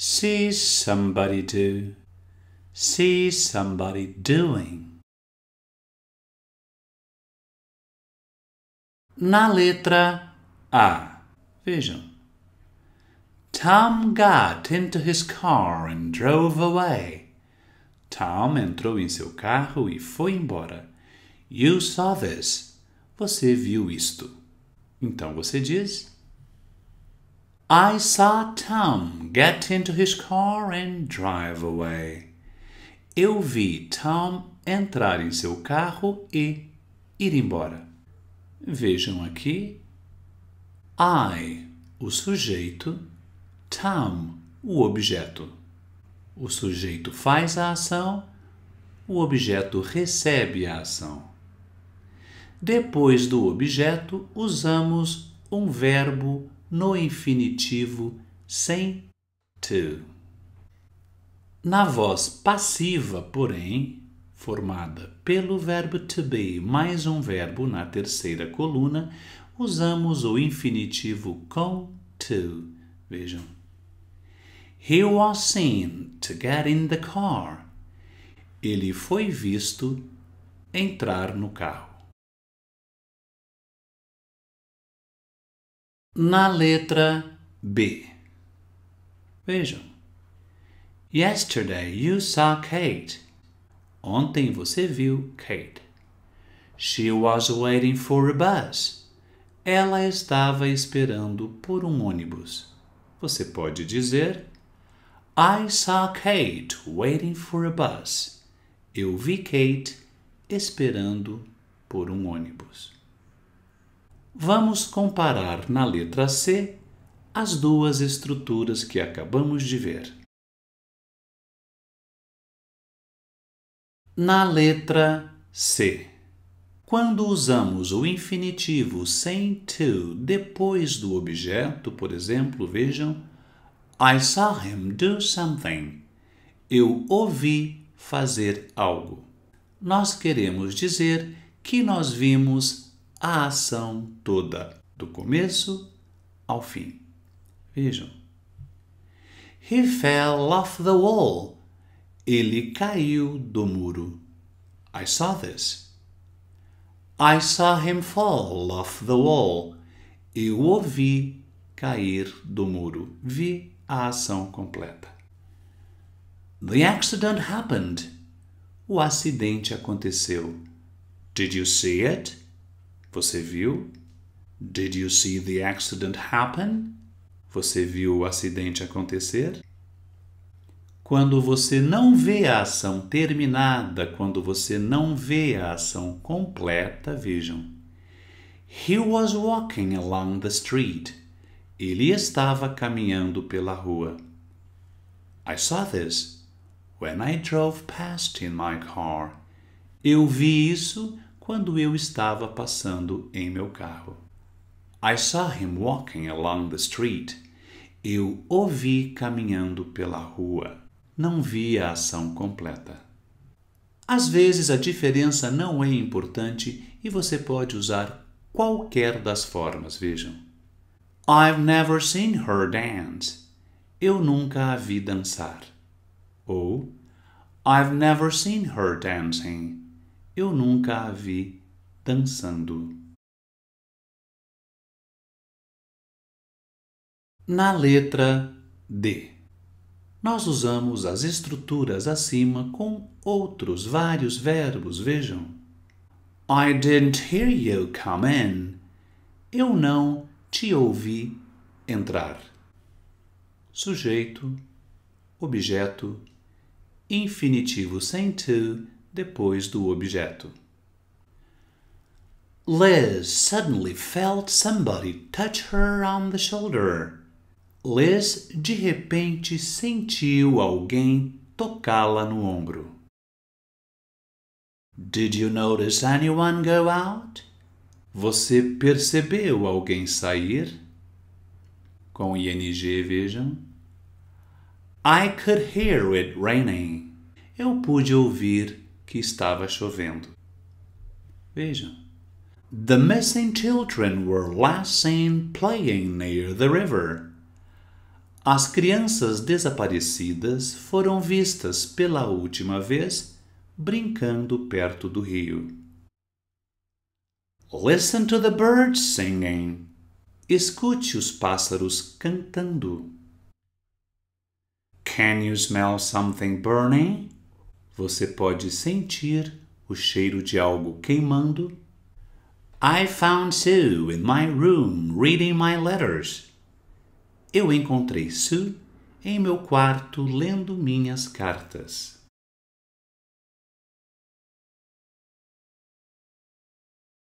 See somebody do. See somebody doing. Na letra A. Vejam. Tom got into his car and drove away. Tom entrou em seu carro e foi embora. You saw this. Você viu isto. Então você diz I saw Tom get into his car and drive away. Eu vi Tom entrar em seu carro e ir embora. Vejam aqui. I, o sujeito, Tom, o objeto. O sujeito faz a ação, o objeto recebe a ação. Depois do objeto, usamos um verbo no infinitivo sem to. Na voz passiva, porém, formada pelo verbo to be mais um verbo na terceira coluna, usamos o infinitivo com to. Vejam. He was seen to get in the car. Ele foi visto entrar no carro. na letra B. Vejam. Yesterday you saw Kate. Ontem você viu Kate. She was waiting for a bus. Ela estava esperando por um ônibus. Você pode dizer: I saw Kate waiting for a bus. Eu vi Kate esperando por um ônibus vamos comparar na letra C as duas estruturas que acabamos de ver. Na letra C, quando usamos o infinitivo sem to depois do objeto, por exemplo, vejam I saw him do something. Eu ouvi fazer algo. Nós queremos dizer que nós vimos a ação toda, do começo ao fim. Vejam. He fell off the wall. Ele caiu do muro. I saw this. I saw him fall off the wall. Eu ouvi cair do muro. Vi a ação completa. The accident happened. O acidente aconteceu. Did you see it? Você viu? Did you see the accident happen? Você viu o acidente acontecer? Quando você não vê a ação terminada, quando você não vê a ação completa, vejam. He was walking along the street. Ele estava caminhando pela rua. I saw this when I drove past in my car. Eu vi isso quando eu estava passando em meu carro. I saw him walking along the street. Eu o vi caminhando pela rua. Não vi a ação completa. Às vezes a diferença não é importante e você pode usar qualquer das formas, vejam. I've never seen her dance. Eu nunca a vi dançar. Ou I've never seen her dancing. Eu nunca a vi dançando. Na letra D, nós usamos as estruturas acima com outros vários verbos, vejam. I didn't hear you come in. Eu não te ouvi entrar. Sujeito, objeto, infinitivo sem to depois do objeto. Liz suddenly felt somebody touch her on the shoulder. Liz de repente sentiu alguém tocá-la no ombro. Did you notice anyone go out? Você percebeu alguém sair? Com ing vejam. I could hear it raining. Eu pude ouvir que estava chovendo. Vejam. The missing children were last seen playing near the river. As crianças desaparecidas foram vistas pela última vez brincando perto do rio. Listen to the birds singing. Escute os pássaros cantando. Can you smell something burning? Você pode sentir o cheiro de algo queimando. I found Sue in my room reading my letters. Eu encontrei Sue em meu quarto lendo minhas cartas.